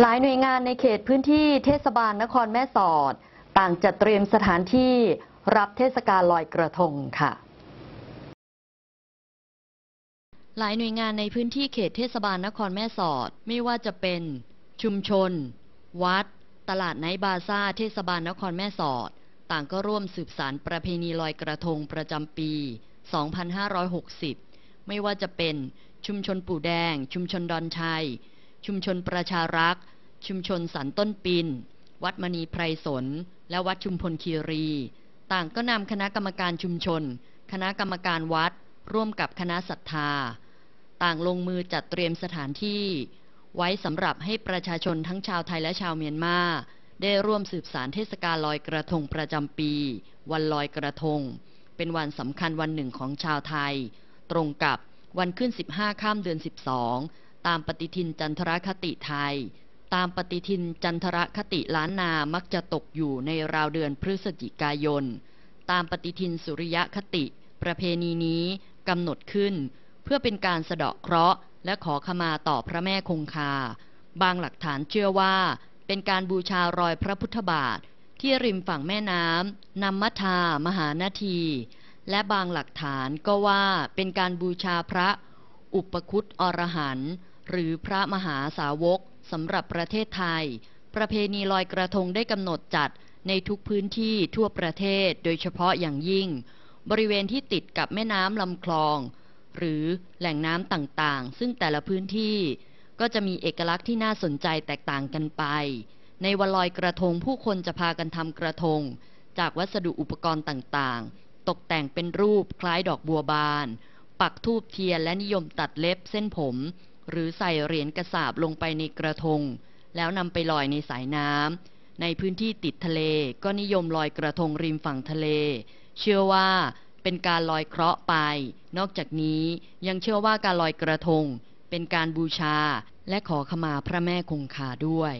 หลายหน่วยงานในเขตพื้นที่เทศบาลนครแม่สอด ต่างจัดเตรียมสถานที่รับเทศกาลลอยกระทงค่ะ หลายหน่วยงานในพื้นที่เขตเทศบาลนครแม่สอดไม่ว่าจะเป็น ชุมชน วัด ตลาดไนบาซ่าเทศบาลนครแม่สอด ต่างก็ร่วมสืบสารประเพณีลอยกระทงประจำปี 2560 ไม่ว่าจะเป็นชุมชนปู่แดง ชุมชนดอนชัยชุมชนประชารักษ์ชุมชนสันต้นปิน วัดมณีไพรสน และวัดชุมพลคีรี ต่างก็นำคณะกรรมการชุมชน คณะกรรมการวัด ร่วมกับคณะศรัทธา ต่างลงมือจัดเตรียมสถานที่ ไว้สำหรับให้ประชาชนทั้งชาวไทยและชาวเมียนมาได้ร่วมสืบสารเทศกาลลอยกระทงประจำปี วันลอยกระทง เป็นวันสำคัญวันหนึ่งของชาวไทย ตรงกับวันขึ้น 15ข้ามเดือน 12ตามปฏิทินจันทรคติไทย ตามปฏิทินจันทรคติล้านนา มักจะตกอยู่ในราวเดือนพฤศจิกายน ตามปฏิทินสุริยคติ ประเพณีนี้กำหนดขึ้น เพื่อเป็นการสะเดาะเคราะห์ และขอขมาต่อพระแม่คงคา บางหลักฐานเชื่อว่าเป็นการบูชารอยพระพุทธบาท ที่ริมฝั่งแม่น้ำนำมัทา มหานาที และบางหลักฐานก็ว่าเป็นการบูชาพระ อุปคุตอรหันต์หรือพระมหาสาวกสำหรับประเทศไทย ประเพณีลอยกระทงได้กำหนดจัดในทุกพื้นที่ทั่วประเทศ โดยเฉพาะอย่างยิ่ง บริเวณที่ติดกับแม่น้ำลำคลอง หรือแหล่งน้ำต่างๆ ซึ่งแต่ละพื้นที่ ก็จะมีเอกลักษณ์ที่น่าสนใจแตกต่างกันไป ในวันลอยกระทงผู้คนจะพากันทำกระทง จากวัสดุอุปกรณ์ต่างๆ ตกแต่งเป็นรูปคล้ายดอกบัวบานปักธูปเทียนและนิยมตัดเล็บเส้นผมหรือใส่เหรียญกระสาบลงไปในกระทง แล้วนำไปลอยในสายน้ำในพื้นที่ติดทะเลก็นิยมลอยกระทงริมฝั่งทะเล เชื่อว่าเป็นการลอยเคราะห์ไป นอกจากนี้ยังเชื่อว่าการลอยกระทง เป็นการบูชาและขอขมาพระแม่คงคาด้วย